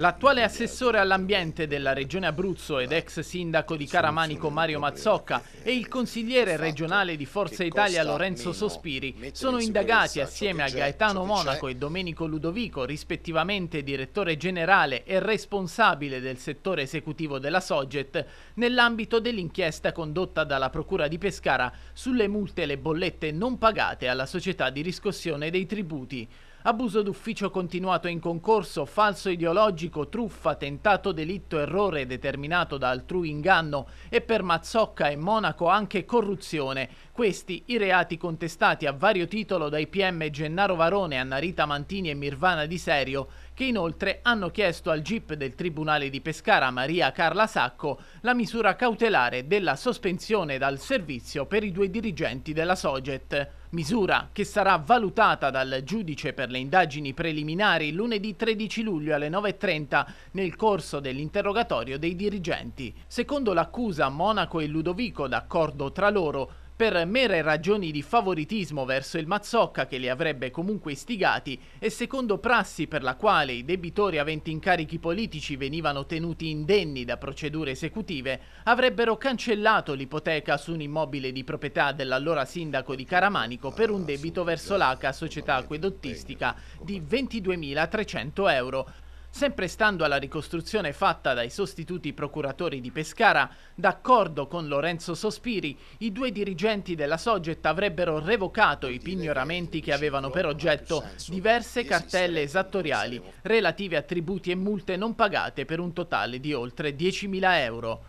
L'attuale assessore all'ambiente della regione Abruzzo ed ex sindaco di Caramanico Mario Mazzocca e il consigliere regionale di Forza Italia Lorenzo Sospiri sono indagati assieme a Gaetano Monaco e Domenico Ludovico, rispettivamente direttore generale e responsabile del settore esecutivo della Soget, nell'ambito dell'inchiesta condotta dalla Procura di Pescara sulle multe e le bollette non pagate alla società di riscossione dei tributi abuso d'ufficio continuato in concorso, falso ideologico, truffa, tentato delitto, errore determinato da altrui inganno e per Mazzocca e Monaco anche corruzione. Questi i reati contestati a vario titolo dai PM Gennaro Varone, Annarita Mantini e Mirvana Di Serio, che inoltre hanno chiesto al GIP del Tribunale di Pescara Maria Carla Sacco la misura cautelare della sospensione dal servizio per i due dirigenti della Soget misura che sarà valutata dal giudice per le indagini preliminari lunedì 13 luglio alle 9.30 nel corso dell'interrogatorio dei dirigenti. Secondo l'accusa Monaco e Ludovico, d'accordo tra loro, per mere ragioni di favoritismo verso il Mazzocca che li avrebbe comunque istigati e secondo prassi per la quale i debitori aventi incarichi politici venivano tenuti indenni da procedure esecutive, avrebbero cancellato l'ipoteca su un immobile di proprietà dell'allora sindaco di Caramanico per un debito verso l'ACA società acquedottistica di 22.300 euro. Sempre stando alla ricostruzione fatta dai sostituti procuratori di Pescara, d'accordo con Lorenzo Sospiri, i due dirigenti della Soget avrebbero revocato i pignoramenti che avevano per oggetto diverse cartelle esattoriali relative a tributi e multe non pagate per un totale di oltre 10.000 euro.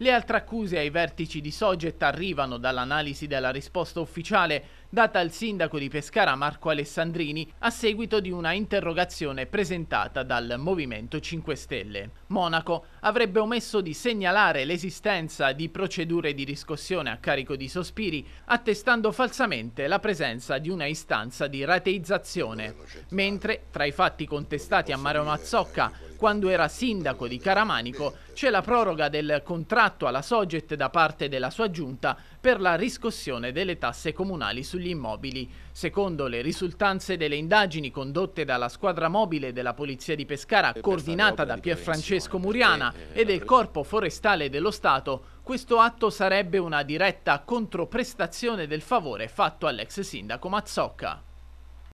Le altre accuse ai vertici di Soget arrivano dall'analisi della risposta ufficiale data al sindaco di Pescara Marco Alessandrini a seguito di una interrogazione presentata dal Movimento 5 Stelle. Monaco avrebbe omesso di segnalare l'esistenza di procedure di riscossione a carico di Sospiri, attestando falsamente la presenza di una istanza di rateizzazione, mentre tra i fatti contestati a Mario Mazzocca, quando era sindaco di Caramanico, c'è la proroga del contratto alla Soget da parte della sua giunta per la riscossione delle tasse comunali sugli immobili. Secondo le risultanze delle indagini condotte dalla squadra mobile della Polizia di Pescara, coordinata da Pierfrancesco Muriana eh, e del Corpo Forestale dello Stato, questo atto sarebbe una diretta controprestazione del favore fatto all'ex sindaco Mazzocca.